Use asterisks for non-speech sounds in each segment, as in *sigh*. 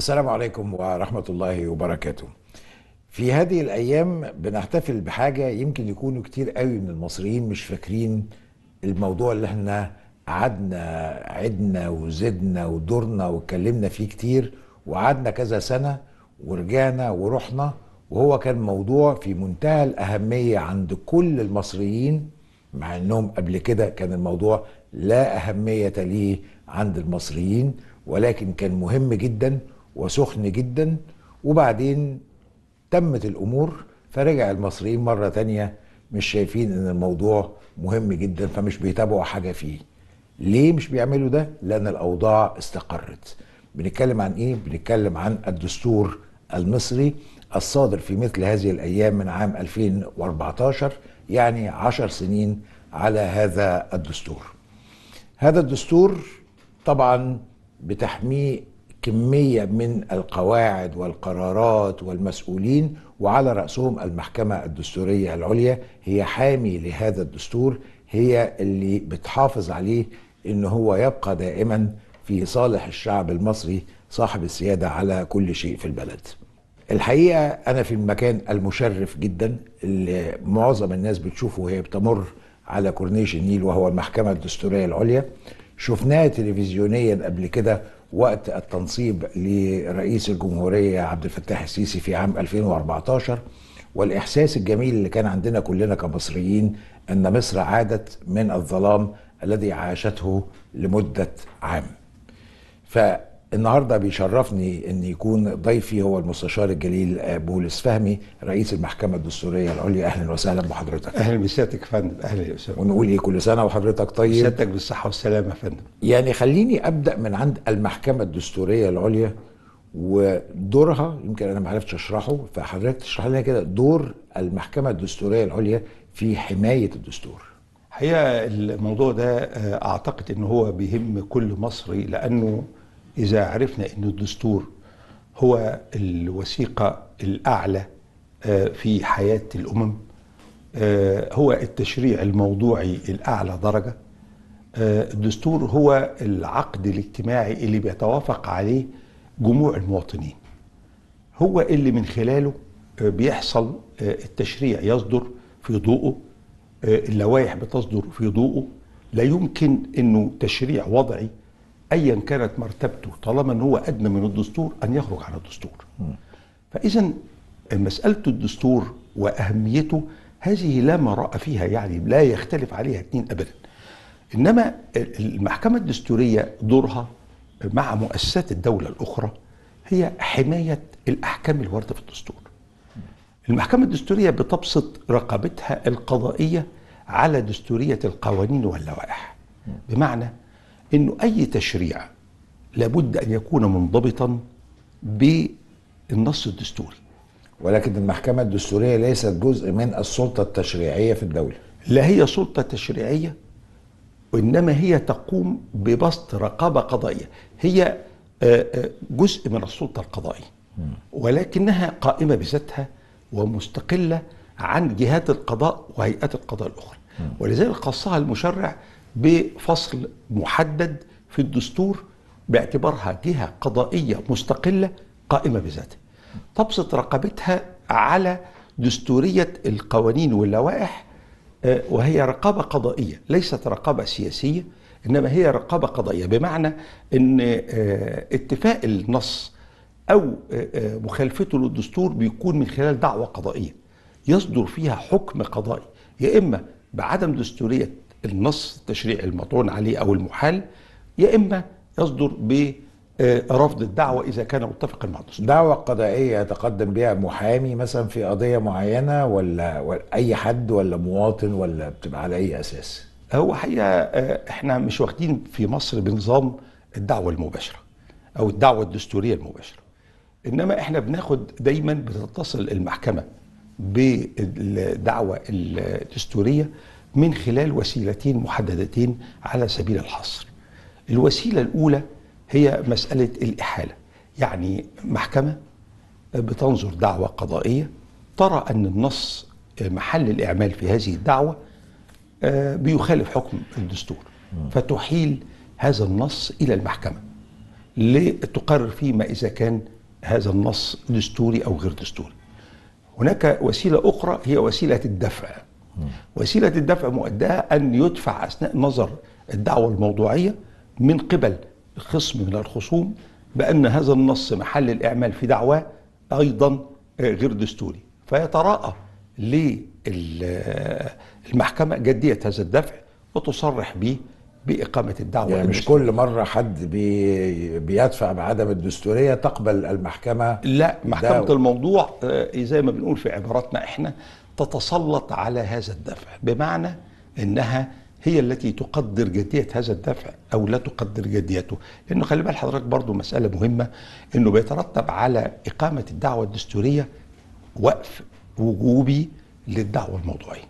السلام عليكم ورحمة الله وبركاته في هذه الأيام بنحتفل بحاجة يمكن يكونوا كتير قوي من المصريين مش فاكرين الموضوع اللي احنا قعدنا عدنا وزدنا ودورنا واتكلمنا فيه كتير وقعدنا كذا سنة ورجعنا ورحنا وهو كان موضوع في منتهى الأهمية عند كل المصريين مع انهم قبل كده كان الموضوع لا أهمية ليه عند المصريين ولكن كان مهم جدا وسخن جدا وبعدين تمت الامور فرجع المصريين مره تانية مش شايفين ان الموضوع مهم جدا فمش بيتابعوا حاجه فيه ليه مش بيعملوا ده لان الاوضاع استقرت بنتكلم عن ايه بنتكلم عن الدستور المصري الصادر في مثل هذه الايام من عام 2014 يعني 10 سنين على هذا الدستور هذا الدستور طبعا بتحميه كميه من القواعد والقرارات والمسؤولين وعلى راسهم المحكمه الدستوريه العليا هي حامي لهذا الدستور هي اللي بتحافظ عليه ان هو يبقى دائما في صالح الشعب المصري صاحب السياده على كل شيء في البلد. الحقيقه انا في المكان المشرف جدا اللي معظم الناس بتشوفه وهي بتمر على كورنيش النيل وهو المحكمه الدستوريه العليا. شفناها تلفزيونيا قبل كده وقت التنصيب لرئيس الجمهورية عبد الفتاح السيسي في عام 2014 والإحساس الجميل اللي كان عندنا كلنا كمصريين أن مصر عادت من الظلام الذي عاشته لمدة عام ف النهارده بيشرفني ان يكون ضيفي هو المستشار الجليل آه، بولس فهمي رئيس المحكمه الدستوريه العليا اهلا وسهلا بحضرتك اهلا بسيادتك يا فندم اهلا يا استاذ ونقول ايه كل سنه وحضرتك طيب سيادتك بالصحه والسلامه يا فندم يعني خليني ابدا من عند المحكمه الدستوريه العليا ودورها يمكن انا ما عرفتش اشرحه فحضرتك تشرح لنا كده دور المحكمه الدستوريه العليا في حمايه الدستور الحقيقه الموضوع ده آه، اعتقد ان هو بيهم كل مصري لانه إذا عرفنا أن الدستور هو الوثيقة الأعلى آه، في حياة الأمم آه، هو التشريع الموضوعي الأعلى درجة آه، الدستور هو العقد الاجتماعي اللي بيتوافق عليه جموع المواطنين هو اللي من خلاله بيحصل التشريع يصدر في ضوءه اللوائح بتصدر في ضوءه لا يمكن انه تشريع وضعي ايا كانت مرتبته طالما ان هو ادنى من الدستور ان يخرج عن الدستور فاذا مساله الدستور واهميته هذه لا مراء فيها يعني لا يختلف عليها اثنين ابدا انما المحكمه الدستوريه دورها مع مؤسسات الدوله الاخرى هي حمايه الاحكام الوارده في الدستور المحكمه الدستوريه بتبسط رقابتها القضائيه على دستوريه القوانين واللوائح بمعنى انه اي تشريع لابد ان يكون منضبطا بالنص الدستوري ولكن المحكمه الدستوريه ليست جزء من السلطه التشريعيه في الدوله لا هي سلطه تشريعيه وانما هي تقوم ببسط رقابه قضائيه هي آه، آه، جزء من السلطه القضائيه ولكنها قائمه بذاتها ومستقله عن جهات القضاء وهيئات القضاء الاخرى ولذلك خصها المشرع بفصل محدد في الدستور باعتبارها جهة قضائية مستقلة قائمة بذاتها تبسط رقابتها على دستورية القوانين واللوائح آه، وهي رقابة قضائية ليست رقابة سياسية إنما هي رقابة قضائية بمعنى أن آه، اتفاق النص أو آه، مخالفته للدستور بيكون من خلال دعوة قضائية يصدر فيها حكم قضائي يا إما بعدم دستورية النص التشريعي المطعون عليه أو المحال يا إما يصدر ب آه، رفض الدعوة إذا كان متفقا مع الدستور دعوة قضائية يتقدم بها محامي مثلا في قضية معينة ولا, ولا أي حد ولا مواطن ولا بتبقى على أي أساس هو حقيقة آه، إحنا مش واخدين في مصر بنظام الدعوة المباشرة أو الدعوة الدستورية المباشرة إنما إحنا بناخد دايما بتتصل المحكمة بالدعوة الدستورية من خلال وسيلتين محددتين على سبيل الحصر الوسيلة الأولى هي مسألة الإحالة يعني محكمة بتنظر دعوة قضائية ترى أن النص محل الإعمال في هذه الدعوة آه، بيخالف حكم الدستور فتحيل هذا النص إلى المحكمة لتقرر فيه ما إذا كان هذا النص دستوري أو غير دستوري هناك وسيلة أخرى هي وسيلة الدفع وسيله الدفع مؤداها ان يدفع اثناء نظر الدعوه الموضوعيه من قبل خصم من الخصوم بان هذا النص محل الاعمال في دعواه ايضا غير دستوري فيتراءى للمحكمه جديه هذا الدفع وتصرح به بإقامة الدعوة يعني مش كل مرة حد بي بيدفع بعدم الدستورية تقبل المحكمة لا محكمة الموضوع آه، زي ما بنقول في عباراتنا احنا تتسلط على هذا الدفع بمعنى انها هي التي تقدر جدية هذا الدفع أو لا تقدر جديته لأنه خلي بال حضرتك برضو مسألة مهمة أنه بيترتب على إقامة الدعوة الدستورية وقف وجوبي للدعوة الموضوعية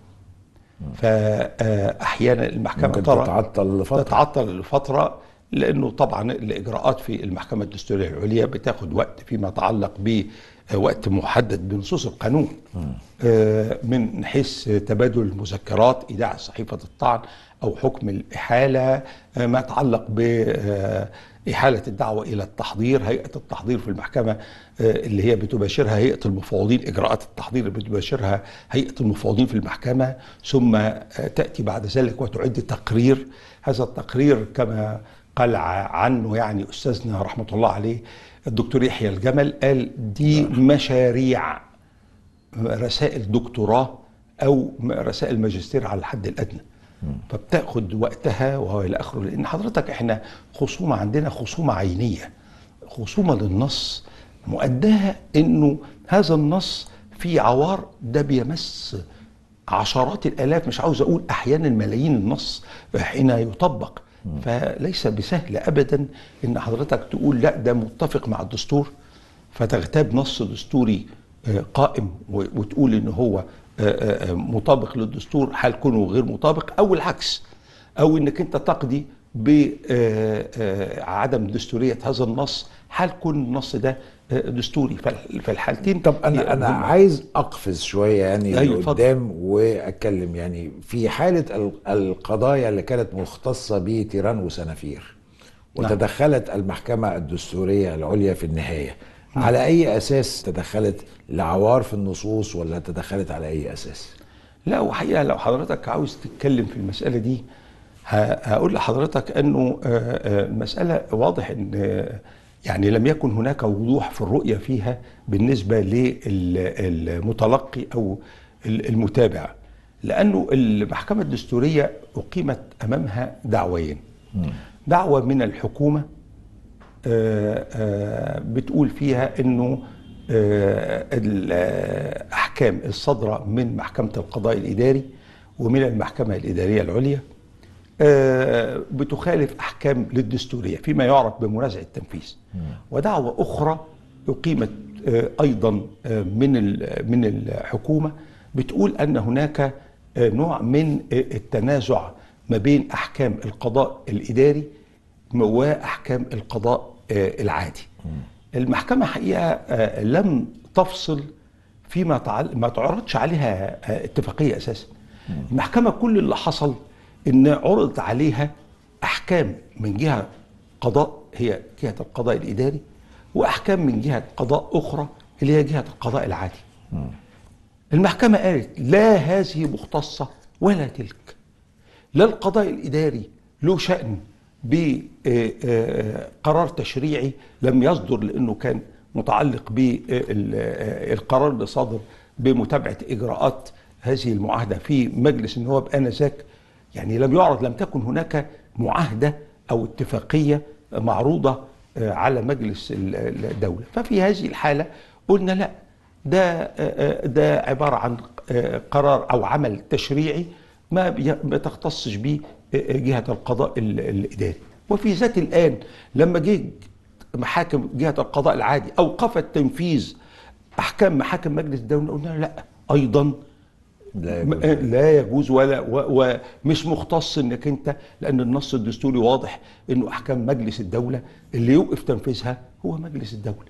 فأحيانا المحكمة تتعطل لفترة تتعطل لفترة لأنه طبعا الإجراءات في المحكمة الدستورية العليا بتاخد وقت فيما يتعلق ب وقت محدد بنصوص القانون آه، من حيث تبادل المذكرات ايداع صحيفة الطعن أو حكم الإحالة آه، ما يتعلق ب آه، إحالة الدعوة إلى التحضير هيئة التحضير في المحكمة اللي هي بتباشرها هيئة المفوضين إجراءات التحضير اللي بتباشرها هيئة المفوضين في المحكمة ثم تأتي بعد ذلك وتعد تقرير هذا التقرير كما قال عنه يعني أستاذنا رحمة الله عليه الدكتور يحيى الجمل قال دي نعم. مشاريع رسائل دكتوراه أو رسائل ماجستير على الحد الأدنى فبتاخد وقتها وهو الى اخره لان حضرتك احنا خصومه عندنا خصومه عينيه خصومه للنص مؤداها انه هذا النص فيه عوار ده بيمس عشرات الالاف مش عاوز اقول احيانا ملايين النص حين يطبق فليس بسهل ابدا ان حضرتك تقول لا ده متفق مع الدستور فتغتاب نص دستوري آه، قائم وتقول ان هو آه، آه، مطابق للدستور حال كونه غير مطابق او العكس او انك انت تقضي بعدم دستوريه هذا النص حال كون النص ده دستوري في الحالتين طب انا انا عايز اقفز شويه يعني قدام أيوة، لقدام واتكلم يعني في حاله القضايا اللي كانت مختصه بتيران وسنافير نعم. وتدخلت نعم. المحكمه الدستوريه العليا في النهايه نعم. على اي اساس تدخلت لعوار في النصوص ولا تدخلت على اي اساس لا وحقيقه لو حضرتك عاوز تتكلم في المساله دي هقول لحضرتك انه آه، آه، المساله واضح ان يعني لم يكن هناك وضوح في الرؤية فيها بالنسبة للمتلقي أو المتابع لأنه المحكمة الدستورية أقيمت أمامها دعوين دعوة من الحكومة آه، آه، بتقول فيها أنه آه، الأحكام الصادرة من محكمة القضاء الإداري ومن المحكمة الإدارية العليا آه، بتخالف احكام للدستوريه فيما يعرف بمنازع التنفيذ ودعوه اخرى اقيمت آه، ايضا آه، من من الحكومه بتقول ان هناك نوع من التنازع ما بين احكام القضاء الاداري واحكام القضاء العادي المحكمه حقيقه لم تفصل فيما ما تعرضش عليها اتفاقيه اساسا المحكمه كل اللي حصل ان عرضت عليها احكام من جهه قضاء هي جهه القضاء الاداري واحكام من جهه قضاء اخرى اللي هي جهه القضاء العادي. المحكمه قالت لا هذه مختصه ولا تلك. لا القضاء الاداري له شان بقرار آه، آه، تشريعي لم يصدر لانه كان متعلق بالقرار آه، اللي صدر بمتابعه اجراءات هذه المعاهده في مجلس النواب انذاك يعني لم يعرض لم تكن هناك معاهدة أو اتفاقية معروضة آه، على مجلس الدولة ففي هذه الحالة قلنا لا ده آه، آه، ده عبارة عن قرار أو عمل تشريعي ما تختصش به جهة القضاء الإداري وفي ذات الآن لما جه محاكم جهة القضاء العادي أوقفت تنفيذ أحكام محاكم مجلس الدولة قلنا لا أيضا لا يجوز, لا يجوز ولا ومش مختص انك انت لان النص الدستوري واضح انه احكام مجلس الدوله اللي يوقف تنفيذها هو مجلس الدوله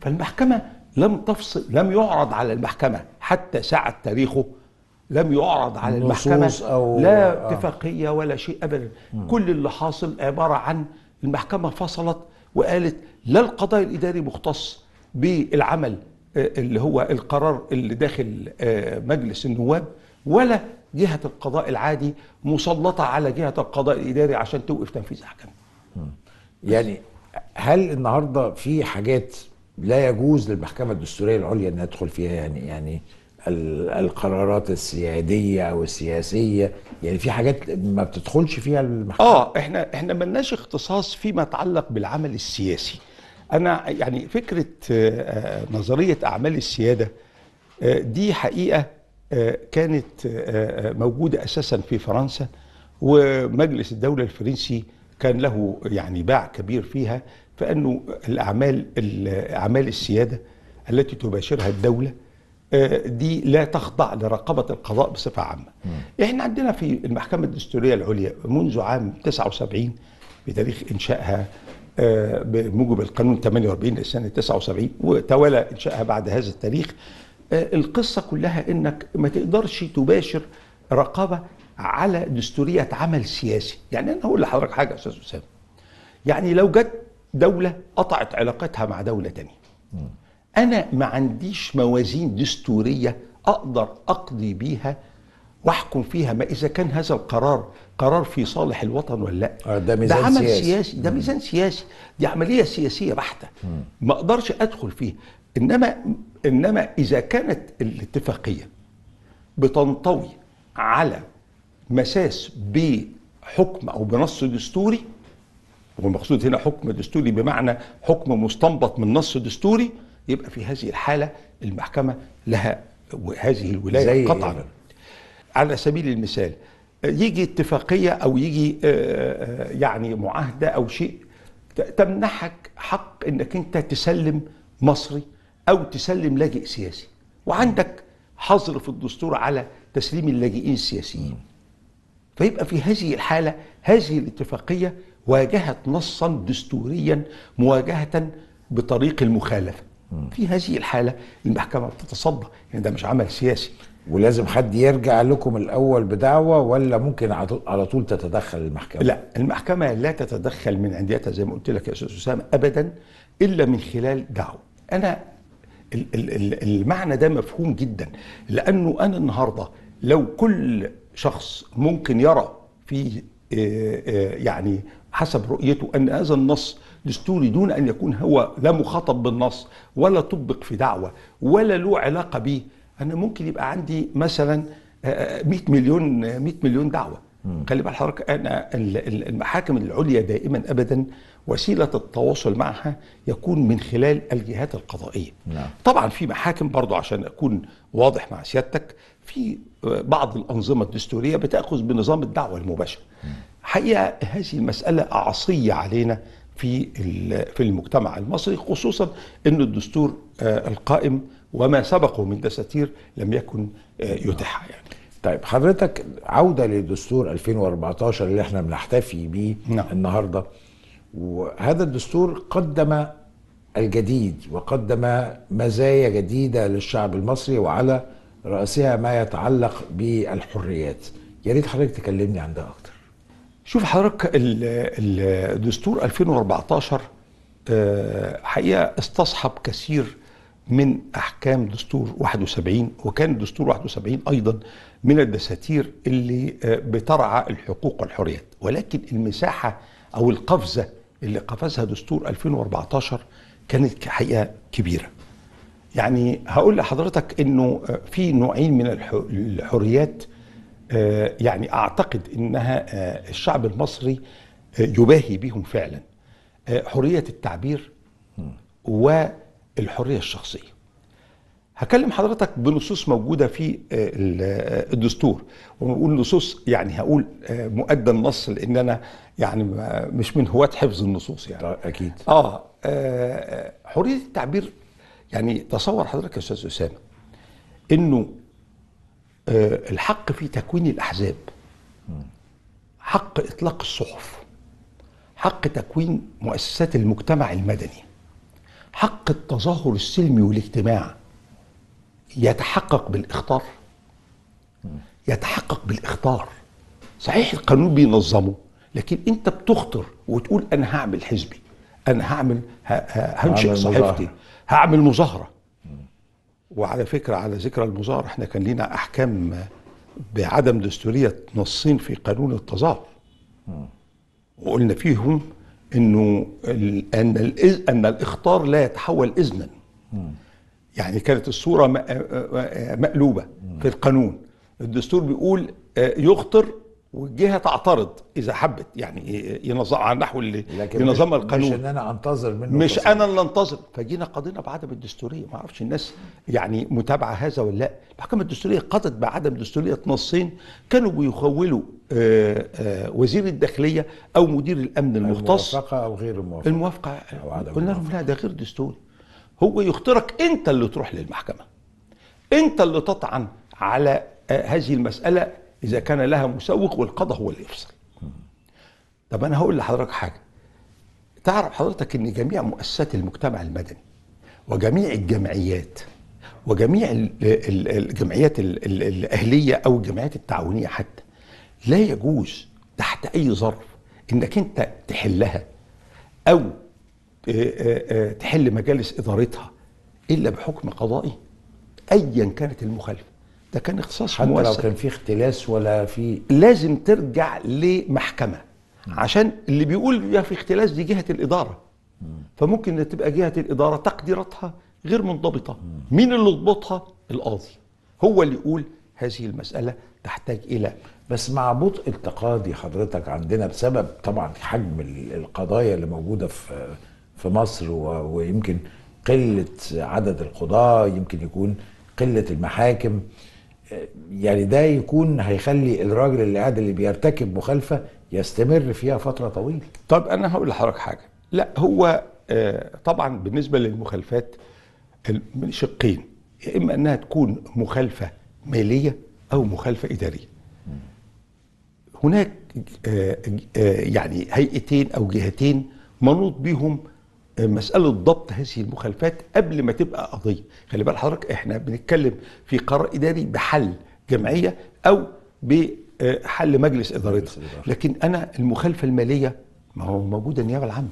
فالمحكمه لم تفصل لم يعرض على المحكمه حتى ساعه تاريخه لم يعرض على المحكمه أو لا آه. اتفاقيه ولا شيء ابدا كل اللي حاصل عباره عن المحكمه فصلت وقالت لا القضاء الاداري مختص بالعمل اللي هو القرار اللي داخل آه، مجلس النواب ولا جهة القضاء العادي مسلطة على جهة القضاء الإداري عشان توقف تنفيذ أحكامه يعني هل النهاردة في حاجات لا يجوز للمحكمة الدستورية العليا أنها تدخل فيها يعني يعني القرارات السيادية أو السياسية يعني في حاجات ما بتدخلش فيها المحكمة آه إحنا إحنا ملناش اختصاص فيما يتعلق بالعمل السياسي انا يعني فكره آه، نظريه اعمال السياده آه، دي حقيقه آه، كانت موجوده اساسا في فرنسا ومجلس الدوله الفرنسي كان له يعني باع كبير فيها فانه الاعمال اعمال السياده التي تباشرها الدوله دي لا تخضع لرقابة القضاء بصفة عامة م. احنا عندنا في المحكمة الدستورية العليا منذ عام 79 بتاريخ إنشائها آه، بموجب القانون 48 لسنة 79 وتوالى إنشائها بعد هذا التاريخ آه، القصة كلها إنك ما تقدرش تباشر رقابة على دستورية عمل سياسي يعني أنا أقول لحضرتك حاجة يا أستاذ أسامة يعني لو جت دولة قطعت علاقتها مع دولة تانية أنا ما عنديش موازين دستورية أقدر أقضي بيها واحكم فيها ما اذا كان هذا القرار قرار في صالح الوطن ولا لا آه، ده ميزان ده عمل سياسي, سياسي ده ميزان سياسي دي عمليه سياسيه بحته ما اقدرش ادخل فيها انما انما اذا كانت الاتفاقيه بتنطوي على مساس بحكم او بنص دستوري والمقصود هنا حكم دستوري بمعنى حكم مستنبط من نص دستوري يبقى في هذه الحاله المحكمه لها وهذه الولايه قطعا إيه؟ على سبيل المثال يجي اتفاقية أو يجي آه، آه، يعني معاهدة أو شيء تمنحك حق أنك أنت تسلم مصري أو تسلم لاجئ سياسي وعندك حظر في الدستور على تسليم اللاجئين السياسيين فيبقى في هذه الحالة هذه الاتفاقية واجهت نصا دستوريا مواجهة بطريق المخالفة في هذه الحالة المحكمة بتتصدى يعني ده مش عمل سياسي ولازم حد يرجع لكم الاول بدعوه ولا ممكن على طول تتدخل المحكمه؟ لا المحكمه لا تتدخل من عندياتها زي ما قلت لك يا استاذ اسامه ابدا الا من خلال دعوه. انا المعنى ده مفهوم جدا لانه انا النهارده لو كل شخص ممكن يرى في آه، آه، يعني حسب رؤيته ان هذا النص دستوري دون ان يكون هو لا مخاطب بالنص ولا طبق في دعوه ولا له علاقه به انا ممكن يبقى عندي مثلا 100 آه، آه، مليون 100 مليون دعوه خلي بال حضرتك انا المحاكم العليا دائما ابدا وسيله التواصل معها يكون من خلال الجهات القضائيه نعم. طبعا في محاكم برضو عشان اكون واضح مع سيادتك في آه، بعض الانظمه الدستوريه بتاخذ بنظام الدعوه المباشره حقيقه هذه المساله عصيه علينا في في المجتمع المصري خصوصا ان الدستور القائم وما سبقه من دساتير لم يكن آه، يتاح يعني طيب حضرتك عوده لدستور 2014 اللي احنا بنحتفي بيه نعم. النهارده وهذا الدستور قدم الجديد وقدم مزايا جديده للشعب المصري وعلى راسها ما يتعلق بالحريات يا ريت حضرتك تكلمني عن ده اكتر شوف حضرتك الدستور 2014 آه، حقيقه استصحب كثير من احكام دستور 71 وكان دستور 71 ايضا من الدساتير اللي آه، بترعى الحقوق والحريات ولكن المساحه او القفزه اللي قفزها دستور 2014 كانت حقيقه كبيره يعني هقول لحضرتك انه آه، في نوعين من الحريات آه، يعني اعتقد انها الشعب المصري يباهي بهم فعلا حريه التعبير و الحريه الشخصيه هكلم حضرتك بنصوص موجوده في آه، آه، الدستور ونقول نصوص يعني هقول آه، مؤدى النص لان انا يعني مش من هواة حفظ النصوص يعني طيب، اكيد اه, آه حريه التعبير يعني تصور حضرتك يا استاذ اسامه انه آه الحق في تكوين الاحزاب حق اطلاق الصحف حق تكوين مؤسسات المجتمع المدني حق التظاهر السلمي والاجتماع يتحقق بالاخطار يتحقق بالاخطار صحيح القانون بينظمه لكن انت بتخطر وتقول انا هعمل حزبي انا هعمل هنشئ صحيفتي هعمل مظاهره وعلى فكره على ذكر المظاهره احنا كان لينا احكام بعدم دستوريه نصين في قانون التظاهر وقلنا فيهم انه ان ان الاخطار لا يتحول اذنا يعني كانت الصوره مقلوبه في القانون الدستور بيقول يخطر والجهه تعترض اذا حبت يعني ينظم على النحو اللي ينظمها القانون مش ان انا انتظر منه مش بصير. انا اللي انتظر فجينا قضينا بعدم الدستوريه ما اعرفش الناس يعني متابعه هذا ولا لا المحكمه الدستوريه قضت بعدم دستوريه نصين كانوا بيخولوا آه، آه، وزير الداخليه او مدير الامن المختص الموافقه او غير الموافقه الموافقه أو عدم قلنا لهم لا ده غير دستوري هو يخترق انت اللي تروح للمحكمه انت اللي تطعن على آه، هذه المساله اذا كان لها مسوق والقضاء هو اللي يفصل طب انا هقول لحضرتك حاجه تعرف حضرتك ان جميع مؤسسات المجتمع المدني وجميع الجمعيات وجميع الجمعيات الاهليه او الجمعيات التعاونيه حتى لا يجوز تحت اي ظرف انك انت تحلها او تحل مجالس ادارتها الا بحكم قضائي ايا كانت المخالفه ده كان اختصاص حتى لو كان في اختلاس ولا في لازم ترجع لمحكمه مم. نعم. عشان اللي بيقول يا في اختلاس دي جهه الاداره مم. فممكن تبقى جهه الاداره تقديراتها غير منضبطه مم. مين اللي يضبطها القاضي هو اللي يقول هذه المساله تحتاج الى بس مع بطء التقاضي حضرتك عندنا بسبب طبعا حجم القضايا اللي موجوده في في مصر ويمكن قله عدد القضاه يمكن يكون قله المحاكم يعني ده يكون هيخلي الراجل اللي قاعد اللي بيرتكب مخالفه يستمر فيها فتره طويله. طب انا هقول لحضرتك حاجه، لا هو آه، طبعا بالنسبه للمخالفات من شقين يا اما انها تكون مخالفه ماليه او مخالفه اداريه. هناك آه، آه، يعني هيئتين او جهتين منوط بيهم مساله ضبط هذه المخالفات قبل ما تبقى قضيه خلي بال حضرتك احنا بنتكلم في قرار اداري بحل جمعيه او بحل مجلس ادارتها لكن انا المخالفه الماليه ما هو موجوده النيابه العامه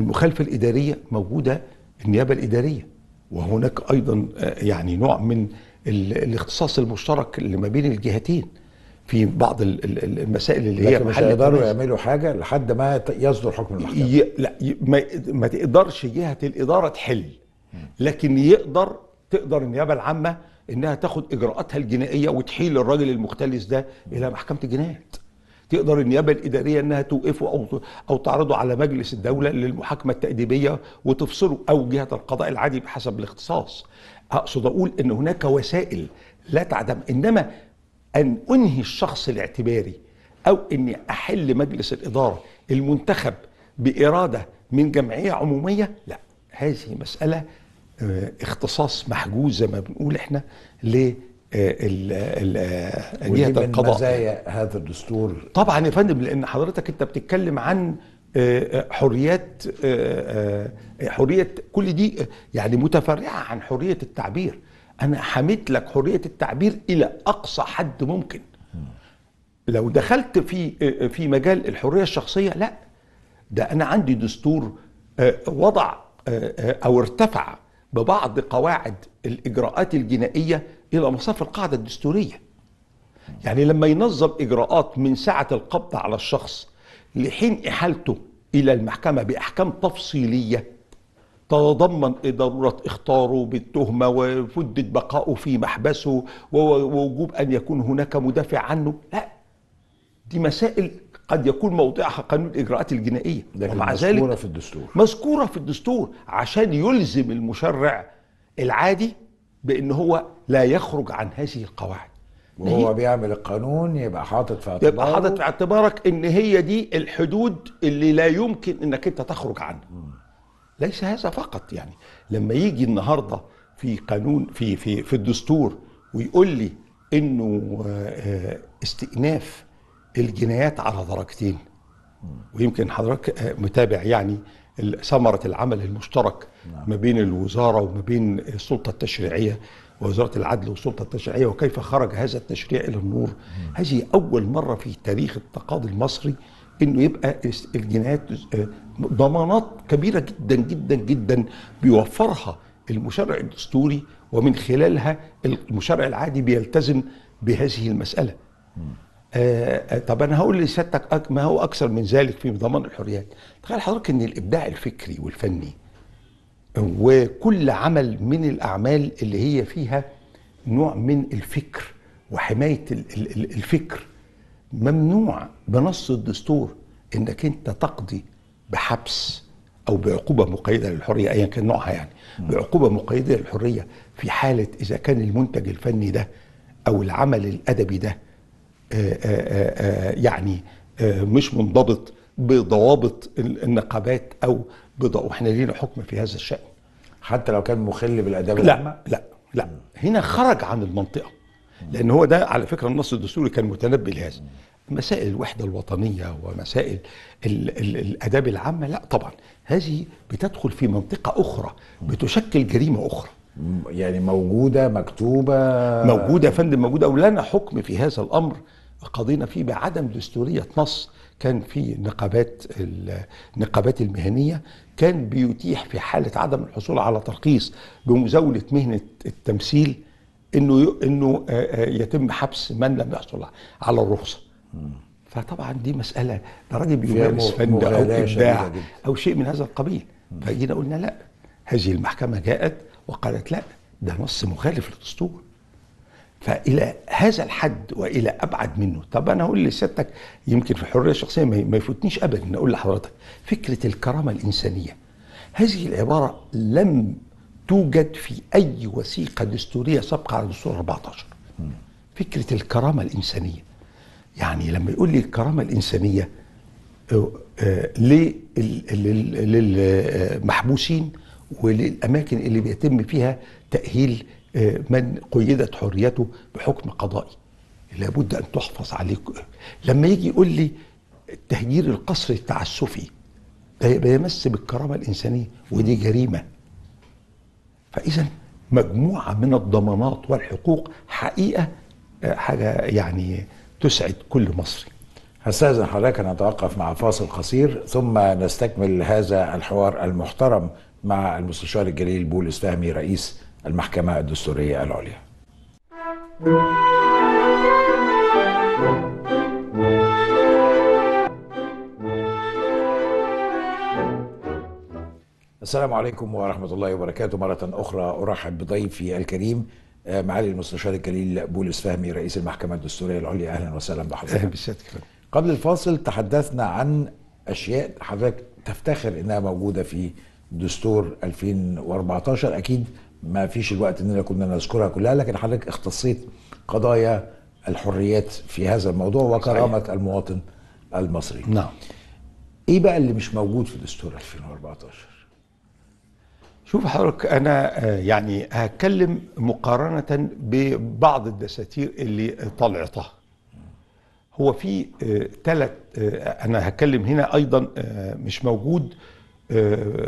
المخالفه الاداريه موجوده النيابه الاداريه وهناك ايضا آه، يعني نوع من الاختصاص المشترك اللي ما بين الجهتين في بعض المسائل اللي هي مش هيقدروا يعملوا حاجه لحد ما يصدر حكم المحكمه ي... لا ي... ما... ما تقدرش جهه الاداره تحل لكن يقدر تقدر النيابه العامه انها تاخد اجراءاتها الجنائيه وتحيل الراجل المختلس ده الى محكمه الجنايات تقدر النيابه الاداريه انها توقفه او او تعرضه على مجلس الدوله للمحاكمه التاديبيه وتفصله او جهه القضاء العادي بحسب الاختصاص اقصد اقول ان هناك وسائل لا تعدم انما أن أنهي الشخص الاعتباري أو أني أحل مجلس الإدارة المنتخب بإرادة من جمعية عمومية لا هذه مسألة آه، اختصاص محجوز زي ما بنقول احنا ل آه، آه، جهة القضاء مزايا هذا الدستور طبعا يا فندم لأن حضرتك أنت بتتكلم عن حريات حرية كل دي يعني متفرعة عن حرية التعبير انا حميت لك حريه التعبير الى اقصى حد ممكن لو دخلت في في مجال الحريه الشخصيه لا ده انا عندي دستور آه، وضع آه، آه، او ارتفع ببعض قواعد الاجراءات الجنائيه الى مصاف القاعده الدستوريه يعني لما ينظم اجراءات من ساعه القبض على الشخص لحين احالته الى المحكمه باحكام تفصيليه تتضمن ضرورة اختاره بالتهمة وفدة بقائه في محبسه ووجوب أن يكون هناك مدافع عنه لا دي مسائل قد يكون موضعها قانون الإجراءات الجنائية ومع ذلك مذكورة في الدستور مذكورة في الدستور عشان يلزم المشرع العادي بأن هو لا يخرج عن هذه القواعد وهو بيعمل القانون يبقى حاطط في اعتباره يبقى حاطط في اعتبارك ان هي دي الحدود اللي لا يمكن انك انت تخرج عنها ليس هذا فقط يعني لما يجي النهارده في قانون في في في الدستور ويقول لي انه آه، استئناف الجنايات على درجتين ويمكن حضرتك آه، متابع يعني ثمرة العمل المشترك نعم. ما بين الوزارة وما بين السلطة التشريعية ووزارة العدل والسلطة التشريعية وكيف خرج هذا التشريع إلى النور هذه أول مرة في تاريخ التقاضي المصري انه يبقى الجنايات آه، ضمانات كبيره جدا جدا جدا بيوفرها المشرع الدستوري ومن خلالها المشرع العادي بيلتزم بهذه المساله. آه, آه، طب انا هقول لسيادتك ما هو اكثر من ذلك في ضمان الحريات. تخيل حضرتك ان الابداع الفكري والفني وكل عمل من الاعمال اللي هي فيها نوع من الفكر وحمايه الفكر ممنوع بنص الدستور انك انت تقضي بحبس او بعقوبه مقيده للحريه ايا كان نوعها يعني بعقوبه مقيده للحريه في حاله اذا كان المنتج الفني ده او العمل الادبي ده آه، آه، آه، يعني مش منضبط بضوابط النقابات او بضوابط احنا لينا حكم في هذا الشان حتى لو كان مخل بالاداب لا لا لا هنا خرج عن المنطقه لان هو ده على فكره النص الدستوري كان متنبي لهذا مسائل الوحده الوطنيه ومسائل الـ الـ الاداب العامه لا طبعا هذه بتدخل في منطقه اخرى بتشكل جريمه اخرى يعني موجوده مكتوبه موجوده يا فندم موجوده ولنا حكم في هذا الامر قضينا فيه بعدم دستوريه نص كان في نقابات النقابات المهنيه كان بيتيح في حاله عدم الحصول على ترخيص بمزاوله مهنه التمثيل انه انه آه، آه، يتم حبس من لم يحصل على الرخصه فطبعا دي مساله ده راجل بيمارس فن او ابداع او شيء من هذا القبيل فجينا قلنا لا هذه المحكمه جاءت وقالت لا ده نص مخالف للدستور فالى هذا الحد والى ابعد منه طب انا اقول لسيادتك يمكن في الحريه الشخصيه ما يفوتنيش ابدا اقول لحضرتك فكره الكرامه الانسانيه هذه العباره لم توجد في أي وثيقة دستورية سابقة على الدستور 14 فكرة الكرامة الإنسانية يعني لما يقول لي الكرامة الإنسانية آه، آه، للمحبوسين آه، وللأماكن اللي بيتم فيها تأهيل من قيدت حريته بحكم قضائي لابد أن تحفظ عليه لما يجي يقول لي تهجير القصر التعسفي ده يمس بالكرامة الإنسانية ودي جريمة فاذا مجموعه من الضمانات والحقوق حقيقه آه، حاجه يعني تسعد كل مصري استاذن حضرتك نتوقف مع فاصل قصير ثم نستكمل هذا الحوار المحترم مع المستشار الجليل بولس فهمي رئيس المحكمه الدستوريه العليا. السلام عليكم ورحمة الله وبركاته مرة أخرى أرحب بضيفي الكريم آه، معالي المستشار الجليل بولس فهمي رئيس المحكمة الدستورية العليا أهلا وسهلا بحضرتك أهلا بسيادتك قبل الفاصل تحدثنا عن أشياء حضرتك تفتخر إنها موجودة في دستور 2014 أكيد ما فيش الوقت إننا كنا نذكرها كلها لكن حضرتك اختصيت قضايا الحريات في هذا الموضوع وكرامة المواطن المصري نعم إيه بقى اللي مش موجود في دستور 2014؟ شوف حضرتك انا آه، يعني هتكلم مقارنه ببعض الدساتير اللي طلعتها هو في ثلاث آه، آه، انا هتكلم هنا ايضا مش موجود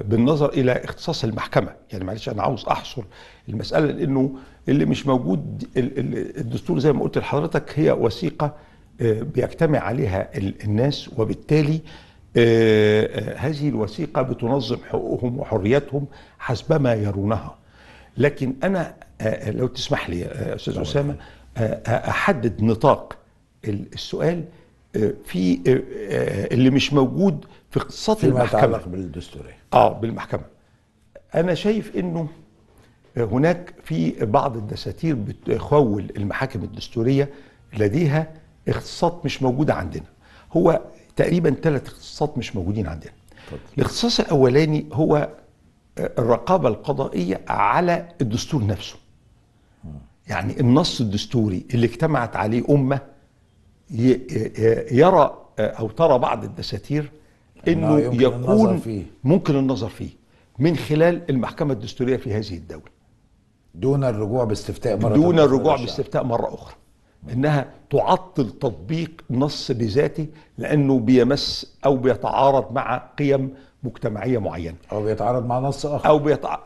بالنظر الى اختصاص المحكمه يعني معلش انا عاوز احصر المساله لانه اللي مش موجود الدستور زي ما قلت لحضرتك هي وثيقه بيجتمع عليها الناس وبالتالي آه، آه، هذه الوثيقة بتنظم حقوقهم وحرياتهم حسبما يرونها لكن أنا آه، لو تسمح لي أستاذ أسامة أحدد نطاق السؤال في اللي مش موجود في اقتصاد المحكمة يتعلق بالدستورية آه بالمحكمة أنا شايف إنه هناك في بعض الدساتير بتخول المحاكم الدستورية لديها اقتصاد مش موجودة عندنا هو تقريبا ثلاث اختصاصات مش موجودين عندنا الاختصاص الاولاني هو الرقابه القضائيه على الدستور نفسه يعني النص الدستوري اللي اجتمعت عليه امه يرى او ترى بعض الدساتير انه يمكن يكون النظر فيه. ممكن النظر فيه من خلال المحكمه الدستوريه في هذه الدوله دون الرجوع باستفتاء مره دون الرجوع نعم. باستفتاء مره اخرى انها تعطل تطبيق نص بذاته لانه بيمس او بيتعارض مع قيم مجتمعيه معينه او بيتعارض مع نص اخر او بيتع...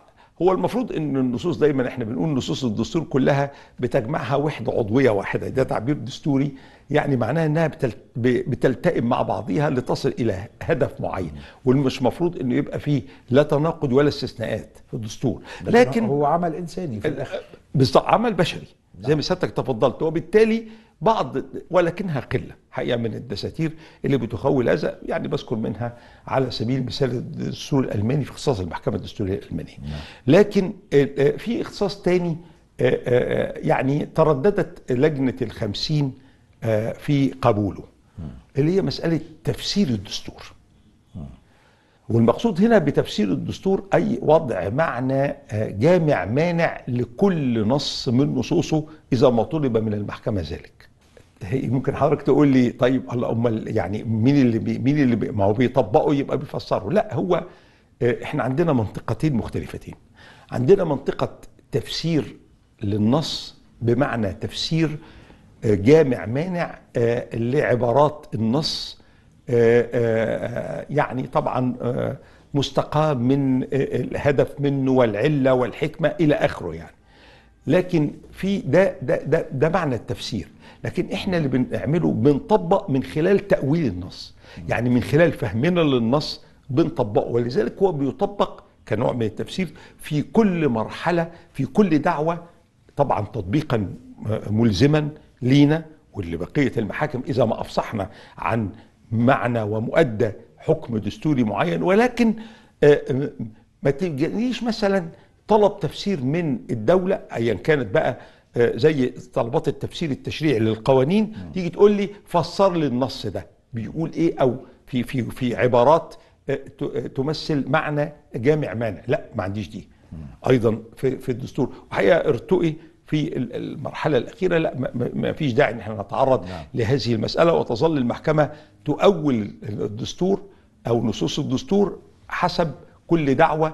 هو المفروض ان النصوص دايما احنا بنقول نصوص الدستور كلها بتجمعها وحده عضويه واحده ده تعبير دستوري يعني معناها انها بتلتئم مع بعضيها لتصل الى هدف معين والمش مفروض انه يبقى فيه لا تناقض ولا استثناءات في الدستور لكن هو عمل انساني في الاخر بالظبط عمل بشري زي ما سيادتك تفضلت وبالتالي بعض ولكنها قله حقيقه من الدساتير اللي بتخول هذا يعني بذكر منها على سبيل المثال الدستور الالماني في اختصاص المحكمه الدستوريه الالمانيه نعم. لكن آه، آه، في اختصاص تاني آه، يعني ترددت لجنه الخمسين في قبوله اللي هي مساله تفسير الدستور والمقصود هنا بتفسير الدستور أي وضع معنى آه، جامع مانع لكل نص من نصوصه إذا ما طلب من المحكمة ذلك ممكن حضرتك تقول لي طيب الله امال يعني مين اللي بي مين اللي بي ما هو بيطبقه يبقى بيفسره لا هو آه، احنا عندنا منطقتين مختلفتين عندنا منطقه تفسير للنص بمعنى تفسير آه، جامع مانع لعبارات النص آه، آه، آه، يعني طبعا مستقاه من الهدف منه والعله والحكمه الى اخره يعني لكن في ده ده ده, ده معنى التفسير لكن احنا اللي بنعمله بنطبق من خلال تاويل النص يعني من خلال فهمنا للنص بنطبقه ولذلك هو بيطبق كنوع من التفسير في كل مرحله في كل دعوه طبعا تطبيقا ملزما لينا ولبقيه المحاكم اذا ما افصحنا عن معنى ومؤدى حكم دستوري معين ولكن آه، آه، ما تجنيش مثلا طلب تفسير من الدولة أيا كانت بقى آه، زي طلبات التفسير التشريعي للقوانين تيجي تقول لي فسر لي النص ده بيقول ايه او في في في عبارات تمثل معنى جامع مانع لا ما عنديش دي ايضا في في الدستور وحقيقه ارتقي في المرحله الاخيره لا ما فيش داعي ان احنا نتعرض نعم. لهذه المساله وتظل المحكمه تؤول الدستور او نصوص الدستور حسب كل دعوه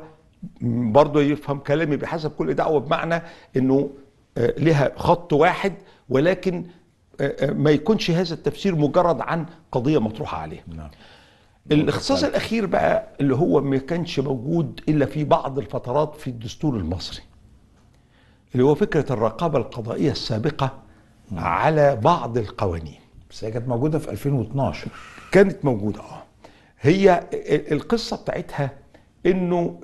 برضه يفهم كلامي بحسب كل دعوه بمعنى انه آه، لها خط واحد ولكن آه، آه، ما يكونش هذا التفسير مجرد عن قضيه مطروحه عليها نعم. الاختصاص نعم. الاخير بقى اللي هو ما كانش موجود الا في بعض الفترات في الدستور المصري اللي هو فكره الرقابه القضائيه السابقه على بعض القوانين بس هي كانت موجوده في 2012 كانت موجوده اه هي القصه بتاعتها انه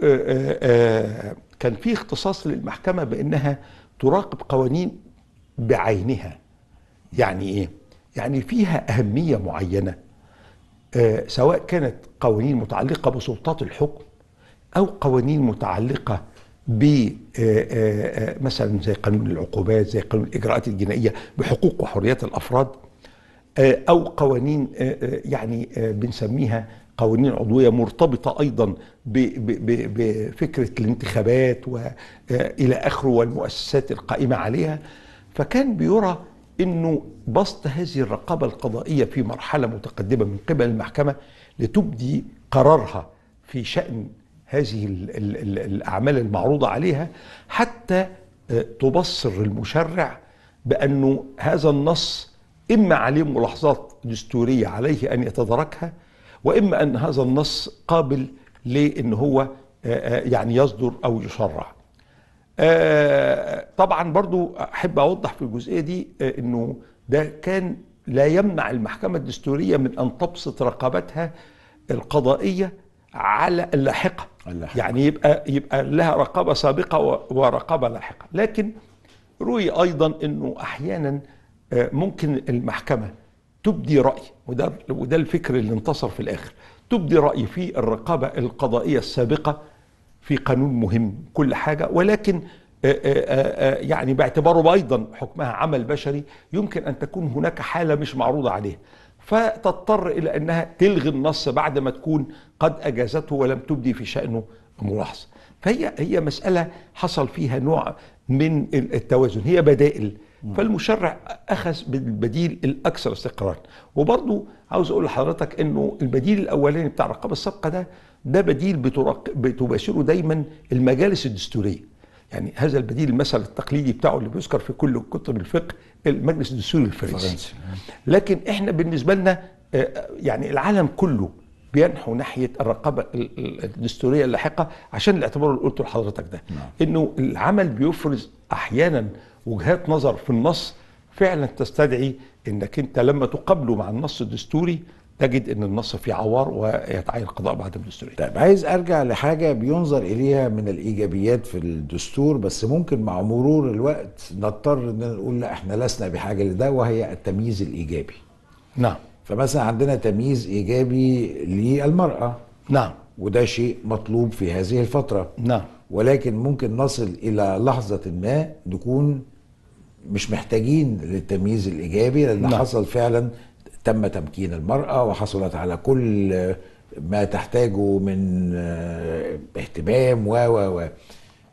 كان في اختصاص للمحكمه بانها تراقب قوانين بعينها يعني ايه يعني فيها اهميه معينه سواء كانت قوانين متعلقه بسلطات الحكم او قوانين متعلقه ب آه، آه، مثلا زي قانون العقوبات زي قانون الاجراءات الجنائيه بحقوق وحريات الافراد آه، او قوانين يعني بنسميها قوانين عضويه مرتبطه ايضا بفكره الانتخابات والى اخره والمؤسسات القائمه عليها فكان بيرى انه بسط هذه الرقابه القضائيه في مرحله متقدمه من قبل المحكمه لتبدي قرارها في شان هذه الأعمال المعروضة عليها حتى آه، تبصر المشرع بأنه هذا النص إما عليه ملاحظات دستورية عليه أن يتداركها وإما أن هذا النص قابل لأن هو آه، آه، يعني يصدر أو يشرع طبعا برضو أحب أوضح في الجزئية دي أنه ده كان لا يمنع المحكمة الدستورية من أن تبسط رقابتها القضائية على اللاحقة يعني يبقى يبقى لها رقابه سابقه ورقابه لاحقه لكن روي ايضا انه احيانا آه، ممكن المحكمه تبدي راي وده وده الفكر اللي انتصر في الاخر تبدي راي في الرقابه القضائيه السابقه في قانون مهم كل حاجه ولكن آه، آه، يعني باعتباره ايضا حكمها عمل بشري يمكن ان تكون هناك حاله مش معروضه عليها فتضطر إلى أنها تلغي النص بعد ما تكون قد أجازته ولم تبدي في شأنه ملاحظة فهي هي مسألة حصل فيها نوع من التوازن هي بدائل فالمشرع أخذ بالبديل الأكثر استقرارا وبرضه عاوز أقول لحضرتك أنه البديل الأولاني بتاع الرقابة السابقة ده ده بديل بتباشره دايما المجالس الدستورية يعني هذا البديل المثل التقليدي بتاعه اللي بيذكر في كل كتب الفقه المجلس الدستوري الفرنسي لكن احنا بالنسبه لنا آه، يعني العالم كله بينحو ناحيه الرقابه الدستوريه اللاحقه عشان الاعتبار اللي قلته لحضرتك ده نعم. انه العمل بيفرز احيانا وجهات نظر في النص فعلا تستدعي انك انت لما تقابله مع النص الدستوري تجد ان النص فيه عوار ويتعين القضاء بعد الدستور طيب عايز ارجع لحاجه بينظر اليها من الايجابيات في الدستور بس ممكن مع مرور الوقت نضطر ان نقول لا احنا لسنا بحاجه لده وهي التمييز الايجابي. نعم. فمثلا عندنا تمييز ايجابي للمراه. نعم. وده شيء مطلوب في هذه الفتره. نعم. ولكن ممكن نصل الى لحظه ما نكون مش محتاجين للتمييز الايجابي لان نعم. حصل فعلا تم تمكين المرأة وحصلت على كل ما تحتاجه من آه، اهتمام و و و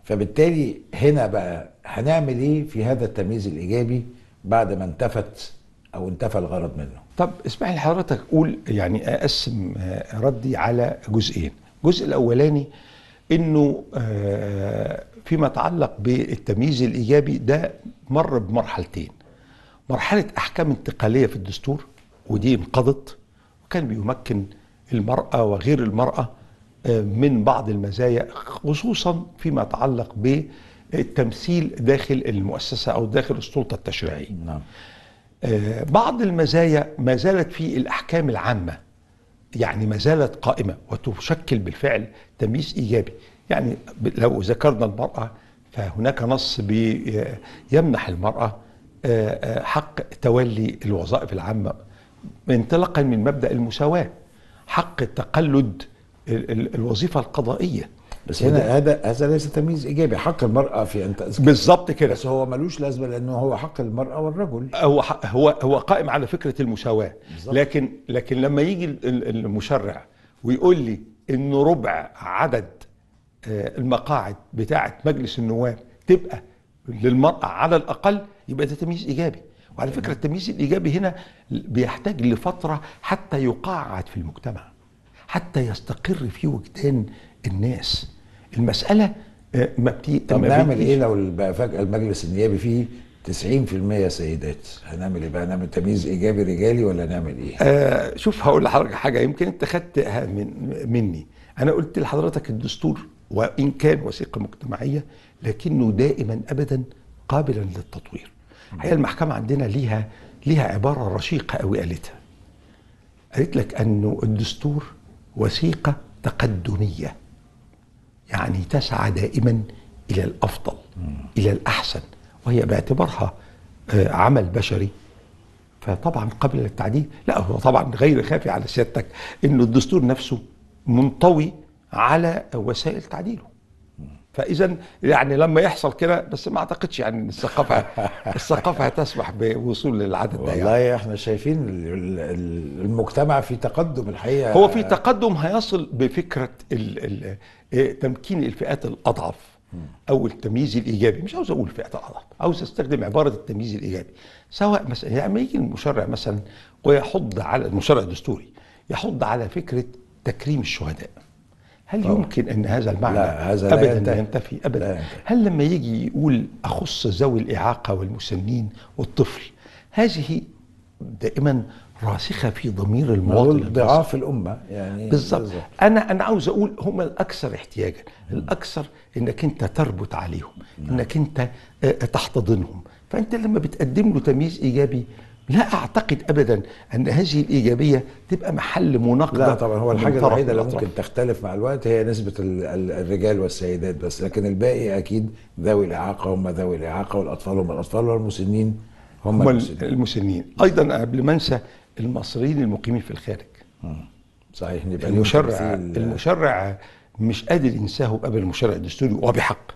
فبالتالي هنا بقى هنعمل ايه في هذا التمييز الايجابي بعد ما انتفت او انتفى الغرض منه طب اسمح لي حضرتك اقول يعني اقسم آه، ردي على جزئين الجزء الاولاني انه آه، فيما يتعلق بالتمييز الايجابي ده مر بمرحلتين مرحله احكام انتقاليه في الدستور ودي انقضت وكان بيمكن المرأة وغير المرأة آه، من بعض المزايا خصوصا فيما يتعلق بالتمثيل داخل المؤسسة أو داخل السلطة التشريعية نعم. آه، بعض المزايا ما زالت في الأحكام العامة يعني ما زالت قائمة وتشكل بالفعل تمييز إيجابي يعني لو ذكرنا المرأة فهناك نص بيمنح آه، المرأة حق تولي الوظائف العامة انطلاقا من مبدا المساواه حق التقلد الوظيفه القضائيه بس هنا هذا هذا ليس تمييز ايجابي حق المراه في ان بالظبط كده بس هو ملوش لازمه لانه هو حق المراه والرجل هو هو هو قائم على فكره المساواه بالزبط. لكن لكن لما يجي المشرع ويقول لي انه ربع عدد آه، المقاعد بتاعه مجلس النواب تبقى للمراه على الاقل يبقى ده تمييز ايجابي وعلى فكرة التمييز الإيجابي هنا بيحتاج لفترة حتى يقعد في المجتمع حتى يستقر في وجدان الناس المسألة آه، ما بتي طب نعمل ايه لو بقى فجأة المجلس النيابي فيه 90% سيدات هنعمل ايه بقى هنعمل تمييز ايجابي رجالي ولا نعمل ايه آه شوف هقول لحضرتك حاجه يمكن انت خدت من مني انا قلت لحضرتك الدستور وان كان وثيقه مجتمعيه لكنه دائما ابدا قابلا للتطوير الحقيقه المحكمه عندنا ليها ليها عباره رشيقه قوي قالتها قالت لك انه الدستور وثيقه تقدميه يعني تسعى دائما الى الافضل مم. الى الاحسن وهي باعتبارها آه، عمل بشري فطبعا قبل التعديل لا هو طبعا غير خافي على سيادتك انه الدستور نفسه منطوي على وسائل تعديله فاذا يعني لما يحصل كده بس ما اعتقدش يعني ان الثقافه *laughs* الثقافه هتسمح بوصول للعدد ده يعني. والله يعني. احنا شايفين المجتمع في تقدم الحقيقه هو في تقدم هيصل بفكره الـ الـ إيه، تمكين الفئات الاضعف او التمييز الايجابي مش عاوز اقول فئات الاضعف عاوز استخدم عباره التمييز الايجابي سواء مثلا يعني يجي المشرع مثلا ويحض على المشرع الدستوري يحض على فكره تكريم الشهداء هل طبعا. يمكن ان هذا المعنى لا هذا ابدا لا ينتفي ابدا لا ينتفي. هل لما يجي يقول اخص ذوي الاعاقه والمسنين والطفل هذه دائما راسخه في ضمير المواطن ضعاف الامه يعني بالظبط انا انا عاوز اقول هم الاكثر احتياجا الاكثر انك انت تربط عليهم نعم. انك انت آه، تحتضنهم فانت لما بتقدم له تمييز ايجابي لا اعتقد ابدا ان هذه الايجابيه تبقى محل مناقضه لا طبعا هو الحاجه الوحيده اللي ممكن تختلف مع الوقت هي نسبه الرجال والسيدات بس لكن الباقي اكيد ذوي الاعاقه هم ذوي الاعاقه والاطفال هم الاطفال والمسنين هم, هم المسنين. المسنين ايضا قبل ما انسى المصريين المقيمين في الخارج صحيح نبقى المشرع المشرع مش قادر ينساه قبل المشرع الدستوري وبحق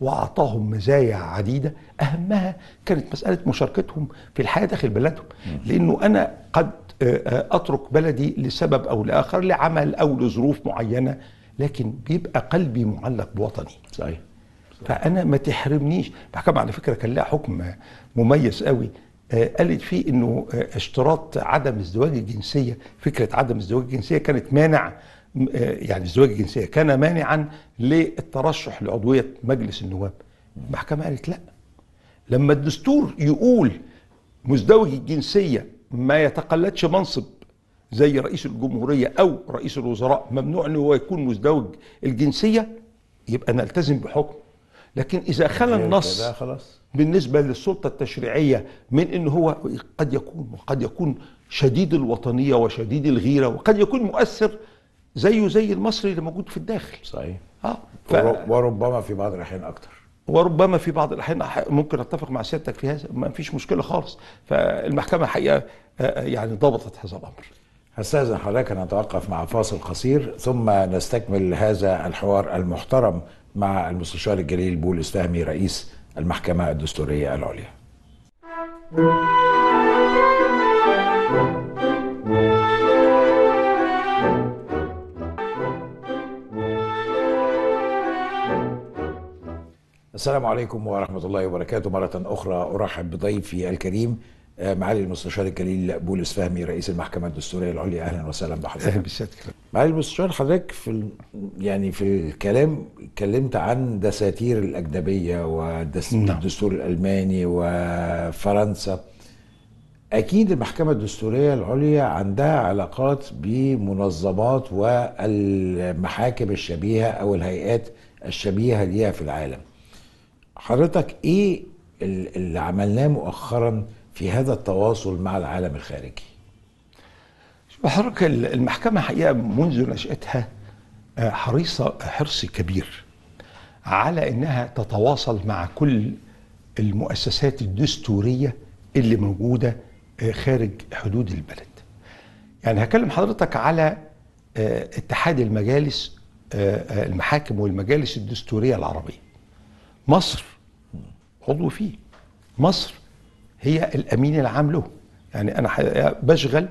واعطاهم مزايا عديده اهمها كانت مساله مشاركتهم في الحياه داخل بلدهم لانه انا قد آه، آه، اترك بلدي لسبب او لاخر لعمل او لظروف معينه لكن بيبقى قلبي معلق بوطني صحيح فانا ما تحرمنيش المحكمه على فكره كان لها حكم مميز قوي آه، قالت فيه انه اشتراط عدم ازدواج الجنسيه فكره عدم ازدواج الجنسيه كانت مانع آه، يعني الزواج الجنسيه كان مانعا للترشح لعضويه مجلس النواب المحكمه قالت لا لما الدستور يقول مزدوج الجنسيه ما يتقلدش منصب زي رئيس الجمهوريه او رئيس الوزراء ممنوع ان هو يكون مزدوج الجنسيه يبقى نلتزم بحكم لكن اذا خلى النص خلاص بالنسبه للسلطه التشريعيه من ان هو قد يكون وقد يكون شديد الوطنيه وشديد الغيره وقد يكون مؤثر زيه زي المصري اللي موجود في الداخل صحيح اه ف... وربما في بعض الاحيان اكتر وربما في بعض الاحيان ممكن اتفق مع سيادتك في هذا ما فيش مشكله خالص فالمحكمه الحقيقه آه، آه، يعني ضبطت هذا الامر استاذن حضرتك نتوقف مع فاصل قصير ثم نستكمل هذا الحوار المحترم مع المستشار الجليل بولس فهمي رئيس المحكمه الدستوريه العليا السلام عليكم ورحمة الله وبركاته مرة أخرى أرحب بضيفي الكريم آه، معالي المستشار الجليل بولس فهمي رئيس المحكمة الدستورية العليا أهلا وسهلا بحضرتك أهلا بسيادتك معالي المستشار حضرتك في يعني في الكلام اتكلمت عن دساتير الأجنبية والدستور نعم. الألماني وفرنسا أكيد المحكمة الدستورية العليا عندها علاقات بمنظمات والمحاكم الشبيهة أو الهيئات الشبيهة ليها في العالم حضرتك ايه اللي عملناه مؤخرا في هذا التواصل مع العالم الخارجي حضرتك المحكمة حقيقة منذ نشأتها آه، حريصة آه، حرص كبير على أنها تتواصل مع كل المؤسسات الدستورية اللي موجودة آه، خارج حدود البلد يعني هكلم حضرتك على اتحاد المجالس المحاكم والمجالس الدستورية العربية مصر عضو فيه مصر هي الامين العام له يعني انا بشغل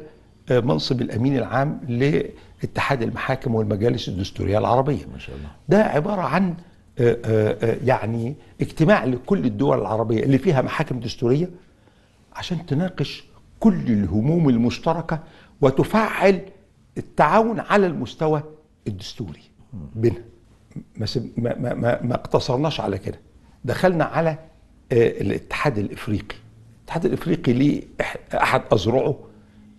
آه، منصب الامين العام لاتحاد المحاكم والمجالس الدستوريه العربيه ما شاء الله ده عباره عن آه، آه، يعني اجتماع لكل الدول العربيه اللي فيها محاكم دستوريه عشان تناقش كل الهموم المشتركه وتفعل التعاون على المستوى الدستوري بينها ما ما ما اقتصرناش على كده دخلنا على آه، الاتحاد الافريقي الاتحاد الافريقي ليه احد اذرعه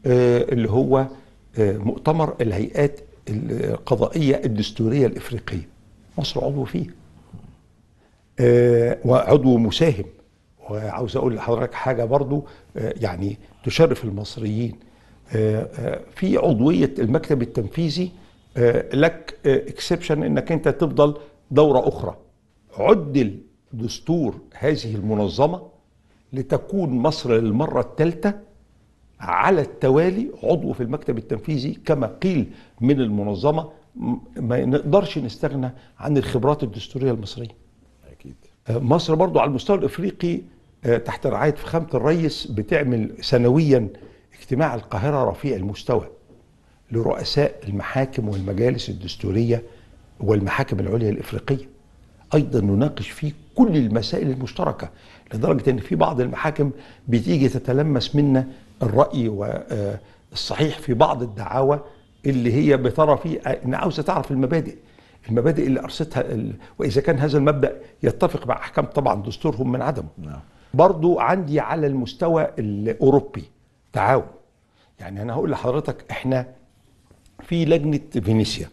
آه، اللي هو آه، مؤتمر الهيئات القضائيه الدستوريه الافريقيه مصر عضو فيه وعضو مساهم وعاوز اقول لحضرتك حاجه برضو يعني تشرف المصريين في عضويه المكتب التنفيذي لك اكسبشن انك انت تفضل دوره اخرى عدل دستور هذه المنظمة لتكون مصر للمرة الثالثة على التوالي عضو في المكتب التنفيذي كما قيل من المنظمة ما نقدرش نستغنى عن الخبرات الدستورية المصرية أكيد آه، مصر برضو على المستوى الإفريقي آه، تحت رعاية فخامة الرئيس بتعمل سنويا اجتماع القاهرة رفيع المستوى لرؤساء المحاكم والمجالس الدستورية والمحاكم العليا الإفريقية ايضا نناقش فيه كل المسائل المشتركه لدرجه ان في بعض المحاكم بتيجي تتلمس منا الراي والصحيح آه، في بعض الدعاوى اللي هي بترى فيه آه، ان عاوزه تعرف المبادئ المبادئ اللي ارصتها ال... واذا كان هذا المبدا يتفق مع احكام طبعا دستورهم من عدمه نعم. برضو عندي على المستوى الاوروبي تعاون يعني انا هقول لحضرتك احنا في لجنه فينيسيا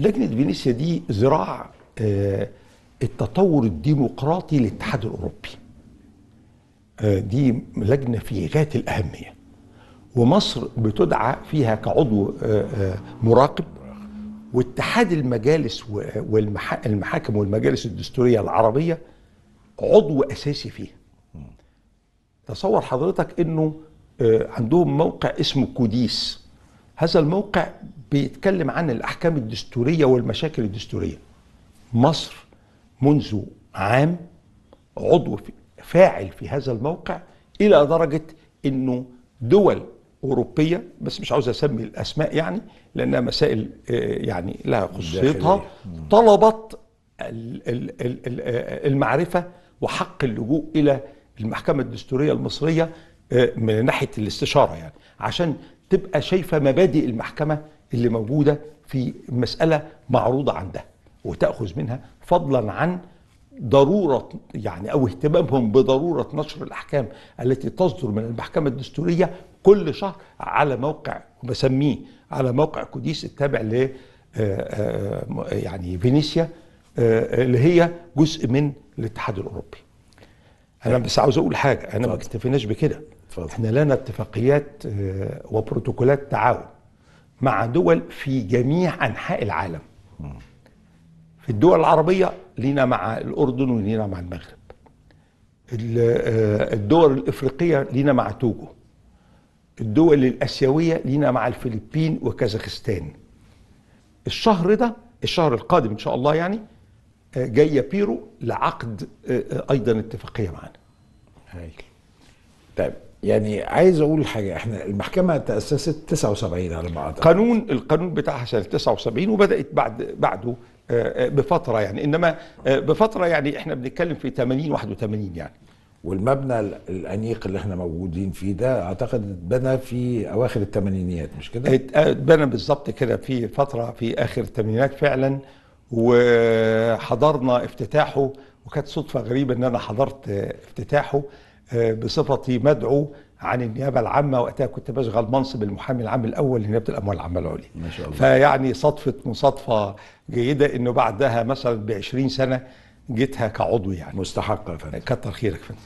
لجنه فينيسيا دي ذراع آه التطور الديمقراطي للاتحاد الاوروبي آه، دي لجنه في غايه الاهميه ومصر بتدعى فيها كعضو آه، آه، مراقب واتحاد المجالس والمحاكم والمجالس الدستوريه العربيه عضو اساسي فيها تصور حضرتك انه عندهم موقع اسمه كوديس هذا الموقع بيتكلم عن الاحكام الدستوريه والمشاكل الدستوريه مصر منذ عام عضو فاعل في هذا الموقع الى درجه انه دول اوروبيه بس مش عاوز اسمي الاسماء يعني لانها مسائل آه، يعني لها خصوصيتها طلبت آه، المعرفه وحق اللجوء الى المحكمه الدستوريه المصريه آه، من ناحيه الاستشاره يعني عشان تبقى شايفه مبادئ المحكمه اللي موجوده في مساله معروضه عندها وتاخذ منها فضلا عن ضروره يعني او اهتمامهم بضروره نشر الاحكام التي تصدر من المحكمه الدستوريه كل شهر على موقع بسميه على موقع كوديس التابع ل آه، آه، يعني فينيسيا آه، اللي هي جزء من الاتحاد الاوروبي. انا بس عاوز اقول حاجه احنا ما اكتفيناش بكده احنا لنا اتفاقيات وبروتوكولات تعاون مع دول في جميع انحاء العالم. في الدول العربية لينا مع الأردن ولينا مع المغرب آه، الدول الإفريقية لينا مع توجو الدول الآسيوية لينا مع الفلبين وكازاخستان الشهر ده الشهر القادم إن شاء الله يعني آه، جاية بيرو لعقد آه، أيضا اتفاقية معنا طيب يعني عايز اقول حاجه احنا المحكمه تاسست 79 على ما اعتقد قانون القانون بتاعها سنه 79 وبدات بعد بعده آه، آه، بفتره يعني انما آه، بفتره يعني احنا بنتكلم في 80 81 يعني والمبنى الانيق اللي احنا موجودين فيه ده اعتقد اتبنى في اواخر الثمانينيات مش كده؟ اتبنى بالظبط كده في فتره في اخر الثمانينات فعلا وحضرنا افتتاحه وكانت صدفه غريبه ان انا حضرت افتتاحه بصفتي مدعو عن النيابه العامه وقتها كنت بشغل منصب المحامي العام الاول لنيابه الاموال العامه العليا ما شاء الله فيعني صدفه مصادفه جيده انه بعدها مثلا ب 20 سنه جيتها كعضو يعني مستحقه يا فندم كتر خيرك يا فندم